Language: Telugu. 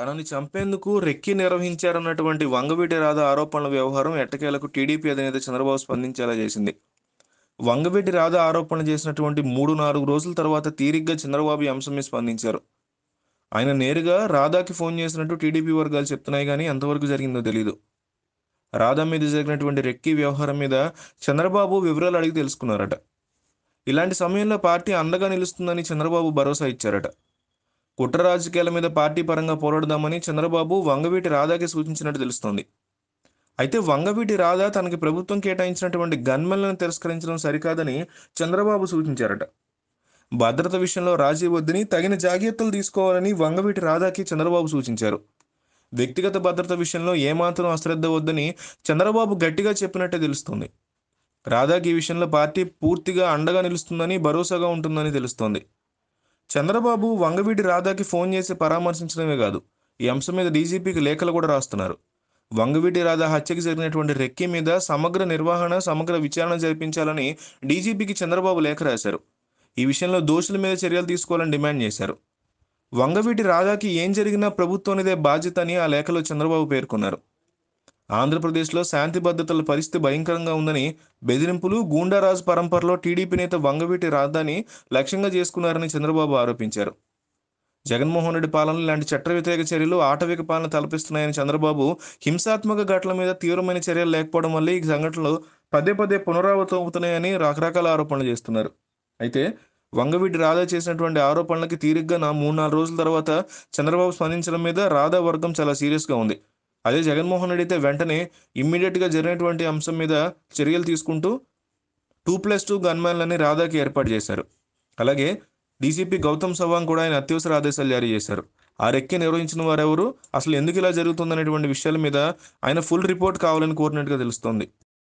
తనని చంపేందుకు రెక్కి నిర్వహించారన్నటువంటి వంగవీటి రాధ ఆరోపణల వ్యవహారం ఎట్టకేలకు టీడీపీ అధినేత చంద్రబాబు స్పందించేలా చేసింది వంగవీటి రాధ ఆరోపణ చేసినటువంటి మూడు నాలుగు రోజుల తర్వాత తీరిగ్గా చంద్రబాబు అంశమే స్పందించారు ఆయన నేరుగా రాధాకి ఫోన్ చేసినట్టు టీడీపీ వర్గాలు చెప్తున్నాయి కానీ ఎంతవరకు జరిగిందో తెలియదు రాధా మీద జరిగినటువంటి రెక్కి వ్యవహారం మీద చంద్రబాబు వివరాలు అడిగి తెలుసుకున్నారట ఇలాంటి సమయంలో పార్టీ అండగా నిలుస్తుందని చంద్రబాబు భరోసా ఇచ్చారట కుట్ర రాజకీయాల మీద పార్టీ పరంగా పోరాడదామని చంద్రబాబు వంగవీటి రాధాకి సూచించినట్టు తెలుస్తోంది అయితే వంగవీటి రాధా తనకి ప్రభుత్వం కేటాయించినటువంటి గన్మెన్లను తిరస్కరించడం సరికాదని చంద్రబాబు సూచించారట భద్రత విషయంలో రాజీవ్ వద్దని తగిన జాగ్రత్తలు తీసుకోవాలని వంగవీటి రాధాకి చంద్రబాబు సూచించారు వ్యక్తిగత భద్రత విషయంలో ఏమాత్రం అశ్రద్ధ వద్దని చంద్రబాబు గట్టిగా చెప్పినట్టే తెలుస్తోంది రాధాకి ఈ విషయంలో పార్టీ పూర్తిగా అండగా నిలుస్తుందని భరోసాగా ఉంటుందని తెలుస్తోంది చంద్రబాబు వంగవీటి రాధాకి ఫోన్ చేసి పరామర్శించడమే కాదు ఈ అంశం మీద డీజీపీకి లేఖలు కూడా రాస్తున్నారు వంగవీటి రాధ హత్యకి జరిగినటువంటి రెక్కి మీద సమగ్ర నిర్వహణ సమగ్ర విచారణ జరిపించాలని డీజీపీకి చంద్రబాబు లేఖ రాశారు ఈ విషయంలో దోషుల మీద చర్యలు తీసుకోవాలని డిమాండ్ చేశారు వంగవీటి రాధాకి ఏం జరిగినా ప్రభుత్వానిదే బాధ్యత అని ఆ లేఖలో చంద్రబాబు పేర్కొన్నారు ఆంధ్రప్రదేశ్లో శాంతి భద్రతల పరిస్థితి భయంకరంగా ఉందని బెదిరింపులు గూండారాజు పరంపరలో టీడీపీ నేత వంగవీటి రాధాని లక్ష్యంగా చేసుకున్నారని చంద్రబాబు ఆరోపించారు జగన్మోహన్ రెడ్డి పాలన లాంటి చట్ట వ్యతిరేక చర్యలు ఆటవిక పాలన తలపిస్తున్నాయని చంద్రబాబు హింసాత్మక ఘటనల మీద తీవ్రమైన చర్యలు లేకపోవడం వల్ల ఈ సంఘటనలు పదే పదే పునరావృతం అవుతున్నాయని రకరకాల ఆరోపణలు చేస్తున్నారు అయితే వంగవీటి రాధా చేసినటువంటి ఆరోపణలకి తీరిగ్గా నా మూడు నాలుగు రోజుల తర్వాత చంద్రబాబు స్పందించడం మీద రాధా వర్గం చాలా సీరియస్గా ఉంది అదే జగన్మోహన్ రెడ్డి అయితే వెంటనే ఇమ్మీడియట్గా జరిగినటువంటి అంశం మీద చర్యలు తీసుకుంటూ టూ ప్లస్ టూ గన్మ్యాన్లని రాధాకి ఏర్పాటు చేశారు అలాగే డీసీపీ గౌతమ్ సవాంగ్ కూడా ఆయన అత్యవసర ఆదేశాలు జారీ చేశారు ఆ రెక్కి నిర్వహించిన వారెవరు అసలు ఎందుకు ఇలా జరుగుతుంది అనేటువంటి విషయాల మీద ఆయన ఫుల్ రిపోర్ట్ కావాలని కోరినట్టుగా తెలుస్తోంది